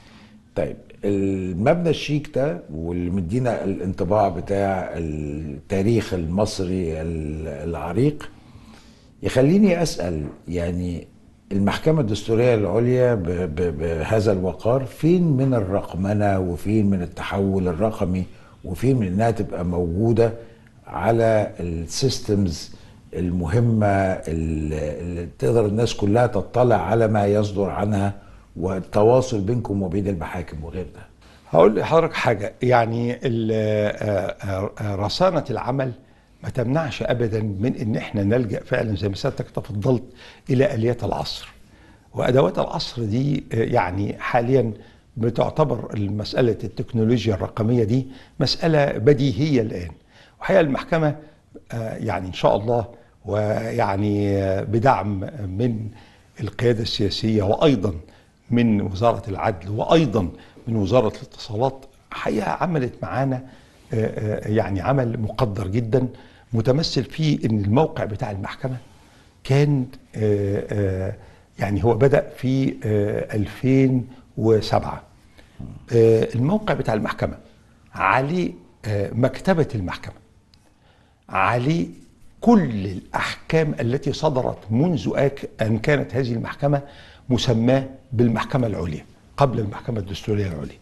طيب المبنى الشيك ده واللي مدينا الانطباع بتاع التاريخ المصري العريق يخليني اسال يعني المحكمه الدستوريه العليا بهذا الوقار فين من الرقمنه وفين من التحول الرقمي وفين من انها تبقى موجوده على السيستمز المهمه اللي تقدر الناس كلها تطلع على ما يصدر عنها والتواصل بينكم وبين المحاكم وغير ده هقول لحضرتك حاجه يعني آه، آه، آه، رصانه العمل ما تمنعش ابدا من ان احنا نلجا فعلا زي ما سيادتك تفضلت الى اليات العصر وادوات العصر دي يعني حاليا بتعتبر مساله التكنولوجيا الرقميه دي مساله بديهيه الان وحقيقه المحكمه يعني ان شاء الله ويعني بدعم من القيادة السياسية وأيضا من وزارة العدل وأيضا من وزارة الاتصالات حقيقة عملت معانا آه، آه، يعني عمل مقدر جدا متمثل في ان الموقع بتاع المحكمه كان آه، يعني هو بدا في 2007 الموقع بتاع المحكمه عليه مكتبه المحكمه عليه كل الأحكام التي صدرت منذ أن كانت هذه المحكمة مسماة بالمحكمة العليا قبل المحكمة الدستورية العليا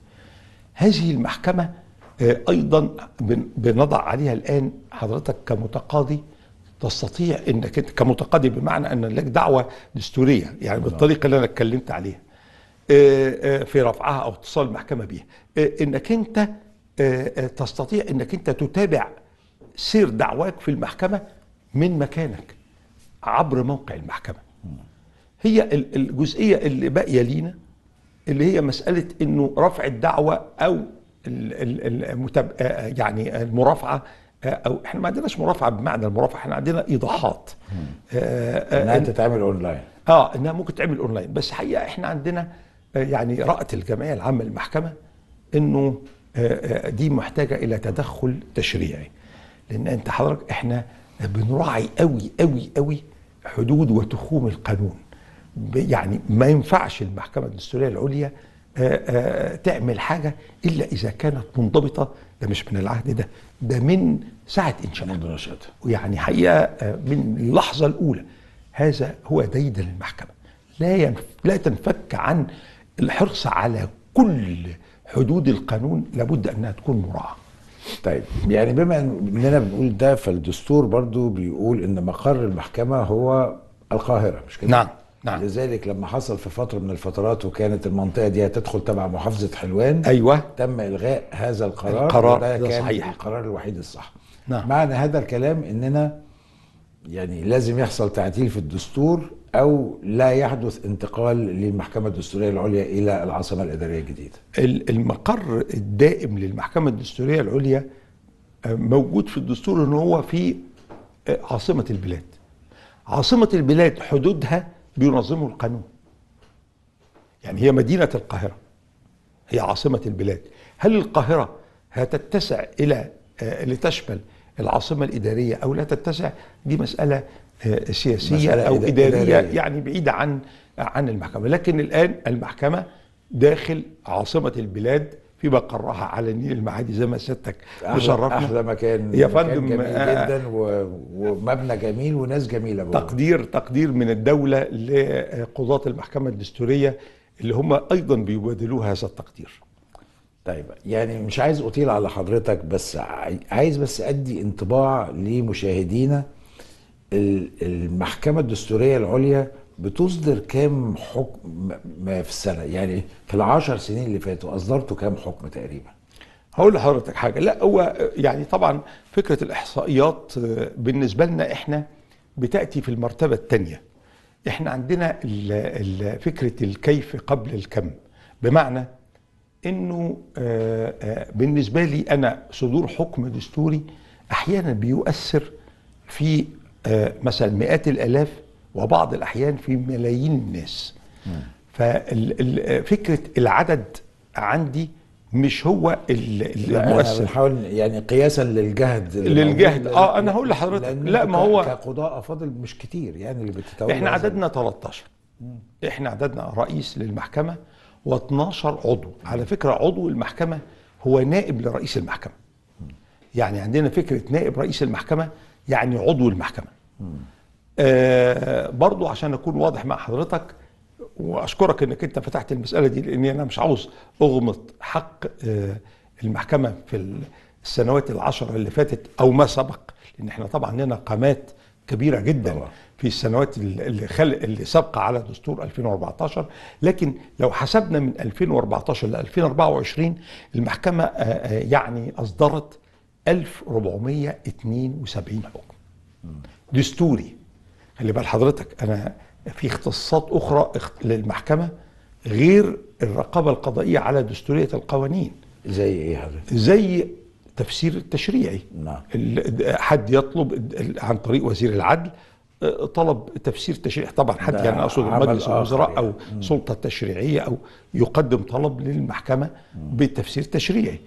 هذه المحكمة آه، أيضا بنضع عليها الآن حضرتك كمتقاضي تستطيع انك انت كمتقاضي بمعنى ان لك دعوه دستوريه يعني نعم. بالطريقه اللي انا اتكلمت عليها آه، آه، في رفعها او اتصال المحكمه بيها انك انت تستطيع انك انت تتابع سير دعواك في المحكمه من مكانك عبر موقع المحكمة هي الجزئية اللي باقية لينا اللي هي مسألة أنه رفع الدعوة أو المتب... آه، آه، يعني المرافعة آه، او احنا ما عندناش مرافعه بمعنى المرافعه احنا عندنا ايضاحات انها تتعمل اونلاين اه انها ممكن تتعمل اونلاين بس حقيقه احنا عندنا يعني رأت الجمعيه العامه للمحكمه انه دي محتاجه الى تدخل تشريعي لان انت حضرتك احنا بنراعي قوي قوي قوي حدود وتخوم القانون يعني ما ينفعش المحكمة الدستورية العليا آه، آه، تعمل حاجة إلا إذا كانت منضبطة ده مش من العهد ده ده من ساعة إنشاء الله ويعني يعني حقيقة آه، من اللحظة الأولى هذا هو ديد المحكمة لا ينف... لا تنفك عن الحرص على كل حدود القانون لابد أنها تكون مراعاة طيب يعني بما اننا بنقول ده فالدستور برضو بيقول ان مقر المحكمه هو القاهره مش كده؟ نعم نعم لذلك لما حصل في فتره من الفترات وكانت المنطقه دي هتدخل تبع محافظه حلوان ايوه تم الغاء هذا القرار القرار ده, ده كان صحيح. القرار الوحيد الصح نعم معنى هذا الكلام اننا يعني لازم يحصل تعديل في الدستور او لا يحدث انتقال للمحكمه الدستوريه العليا الى العاصمه الاداريه الجديده المقر الدائم للمحكمه الدستوريه العليا آه، موجود في الدستور ان هو في آه، عاصمه البلاد عاصمه البلاد حدودها بينظمه القانون يعني هي مدينه القاهره هي عاصمه البلاد هل القاهره هتتسع الى آه، لتشمل العاصمه الاداريه او لا تتسع دي مساله سياسيه او اداريه, إدارية يعني بعيده عن عن المحكمه لكن الان المحكمه داخل عاصمه البلاد في مقرها على النيل المعادي زي ما سيادتك مشرفنا احلى مكان يا فندم جميل آه جدا ومبنى جميل وناس جميله بقى. تقدير تقدير من الدوله لقضاه المحكمه الدستوريه اللي هم ايضا بيبادلوا هذا التقدير طيب يعني مش عايز اطيل على حضرتك بس عايز بس ادي انطباع لمشاهدينا المحكمه الدستوريه العليا بتصدر كام حكم في السنه يعني في العشر سنين اللي فاتوا اصدرتوا كام حكم تقريبا هقول لحضرتك حاجه لا هو يعني طبعا فكره الاحصائيات آه، بالنسبه لنا احنا بتاتي في المرتبه الثانيه احنا عندنا فكره الكيف قبل الكم بمعنى انه آه، آه، بالنسبه لي انا صدور حكم دستوري احيانا بيؤثر في آه، مثلا مئات الالاف وبعض الاحيان في ملايين الناس ففكره آه، العدد عندي مش هو المؤثر بنحاول يعني قياسا للجهد للجهد اه انا هقول لحضرتك لا ما هو كقضاء افاضل مش كتير يعني اللي بتتولى احنا عددنا 13 احنا عددنا رئيس للمحكمه و12 عضو على فكره عضو المحكمه هو نائب لرئيس المحكمه يعني عندنا فكره نائب رئيس المحكمه يعني عضو المحكمه آه، برضو عشان اكون واضح مع حضرتك واشكرك انك انت فتحت المساله دي لان انا مش عاوز اغمط حق آه، المحكمه في السنوات العشر اللي فاتت او ما سبق لان احنا طبعا لنا قامات كبيره جدا طبعا. في السنوات اللي خل... اللي سابقه على دستور 2014 لكن لو حسبنا من 2014 ل 2024 المحكمه آه، يعني اصدرت 1472 حكم دستوري خلي بال حضرتك انا في اختصاصات اخرى للمحكمه غير الرقابه القضائيه على دستوريه القوانين زي ايه حضرتك زي التفسير التشريعي نعم حد يطلب عن طريق وزير العدل آه، طلب تفسير تشريعي طبعا حد يعني اقصد مجلس الوزراء يعني. او يعني. سلطه تشريعيه او يقدم طلب للمحكمه بتفسير تشريعي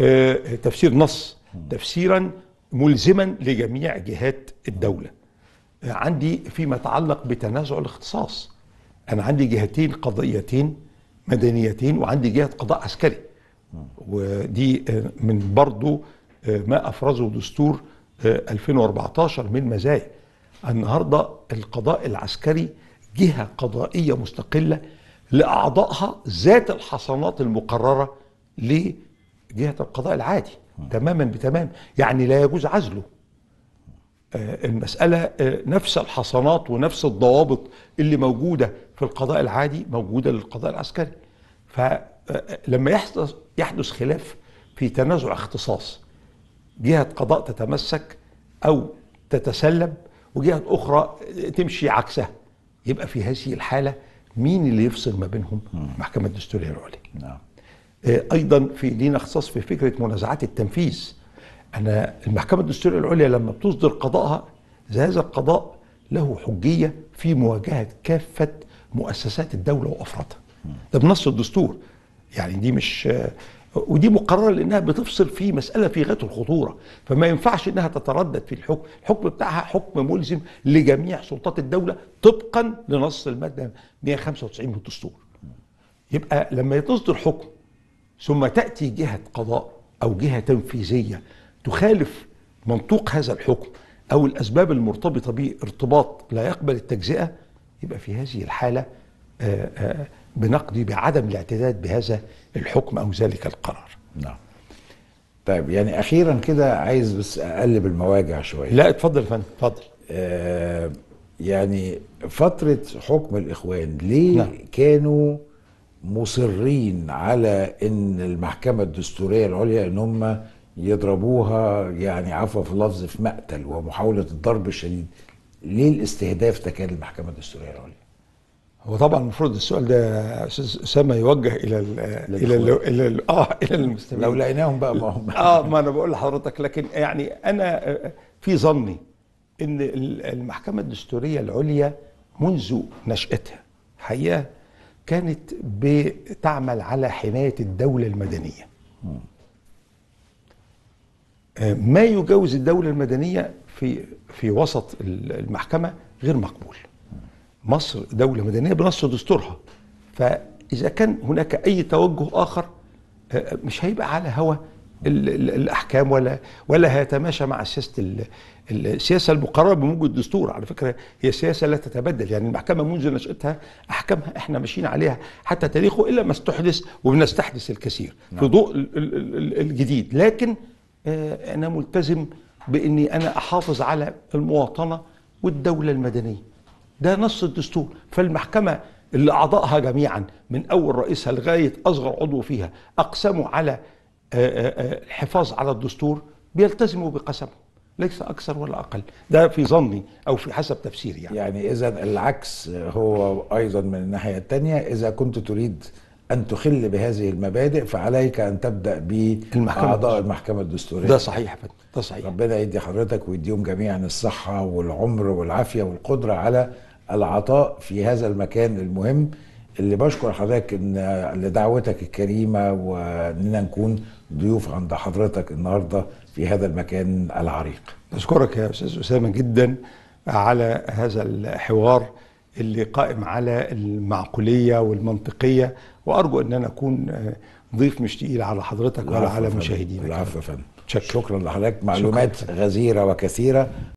آه، تفسير نص تفسيرا ملزما لجميع جهات الدولة آه، عندي فيما يتعلق بتنازع الاختصاص أنا عندي جهتين قضيتين مدنيتين وعندي جهة قضاء عسكري ودي آه، من برضو آه، ما أفرزه دستور 2014 من مزايا النهاردة القضاء العسكري جهة قضائية مستقلة لأعضائها ذات الحصانات المقررة لجهة القضاء العادي تماما بتمام يعني لا يجوز عزله آه، المسألة آه، نفس الحصنات ونفس الضوابط اللي موجودة في القضاء العادي موجودة للقضاء العسكري فلما آه، يحدث, يحدث خلاف في تنازع اختصاص جهة قضاء تتمسك أو تتسلم وجهة أخرى تمشي عكسها يبقى في هذه الحالة مين اللي يفصل ما بينهم؟ المحكمة الدستورية العليا نعم آه، ايضا في لينا اختصاص في فكره منازعات التنفيذ انا المحكمه الدستوريه العليا لما بتصدر قضائها هذا القضاء له حجيه في مواجهه كافه مؤسسات الدوله وافرادها ده بنص الدستور يعني دي مش آه، ودي مقرره لانها بتفصل في مساله في غايه الخطوره فما ينفعش انها تتردد في الحكم الحكم بتاعها حكم ملزم لجميع سلطات الدوله طبقا لنص الماده 195 من الدستور يبقى لما تصدر حكم ثم تأتي جهة قضاء أو جهة تنفيذية تخالف منطوق هذا الحكم أو الأسباب المرتبطة به ارتباط لا يقبل التجزئة يبقى في هذه الحالة آه، آه، بنقضي بعدم الاعتداد بهذا الحكم أو ذلك القرار نعم طيب يعني أخيرا كده عايز بس أقلب المواجع شوية لا اتفضل يا فندم اتفضل آه يعني فترة حكم الإخوان ليه نعم. كانوا مصرين على ان المحكمه الدستوريه العليا ان هم يضربوها يعني عفوا في اللفظ في مقتل ومحاوله الضرب الشديد ليه الاستهداف ده كان المحكمه الدستوريه العليا هو طبعا المفروض السؤال ده استاذ اسامه يوجه الى الـ الى الـ الى اه الى المستمعين لو لقيناهم بقى ما هم اه ما انا بقول لحضرتك لكن يعني انا في ظني ان المحكمه الدستوريه العليا منذ نشاتها حقيقه كانت بتعمل على حماية الدولة المدنية ما يجوز الدولة المدنية في في وسط المحكمة غير مقبول مصر دولة مدنية بنص دستورها فإذا كان هناك أي توجه آخر آه، مش هيبقى على هوى الاحكام ولا ولا هيتماشى مع سياسه السياسه المقرره بموجب الدستور على فكره هي سياسه لا تتبدل يعني المحكمه منذ نشاتها احكامها احنا ماشيين عليها حتى تاريخه الا ما استحدث وبنستحدث الكثير نعم. في ضوء الجديد لكن آه، انا ملتزم باني انا احافظ على المواطنه والدوله المدنيه ده نص الدستور فالمحكمه اللي اعضائها جميعا من اول رئيسها لغايه اصغر عضو فيها اقسموا على آه، آه، آه، الحفاظ على الدستور بيلتزموا بقسمه ليس اكثر ولا اقل ده في ظني او في حسب تفسيري يعني يعني اذا العكس هو ايضا من الناحيه الثانيه اذا كنت تريد ان تخل بهذه المبادئ فعليك ان تبدا ب اعضاء المحكمه الدستوريه ده صحيح يا فندم ده صحيح ربنا يدي حضرتك ويديهم جميعا الصحه والعمر والعافيه والقدره على العطاء في هذا المكان المهم اللي بشكر حضرتك ان لدعوتك الكريمه واننا نكون ضيوف عند حضرتك النهارده في هذا المكان العريق. نشكرك يا استاذ اسامه جدا على هذا الحوار اللي قائم على المعقوليه والمنطقيه وارجو ان انا اكون آه، ضيف مش تقيل على حضرتك ولا على مشاهدينا. العفو يا فندم. شكرا لحضرتك معلومات شكرا. غزيره وكثيره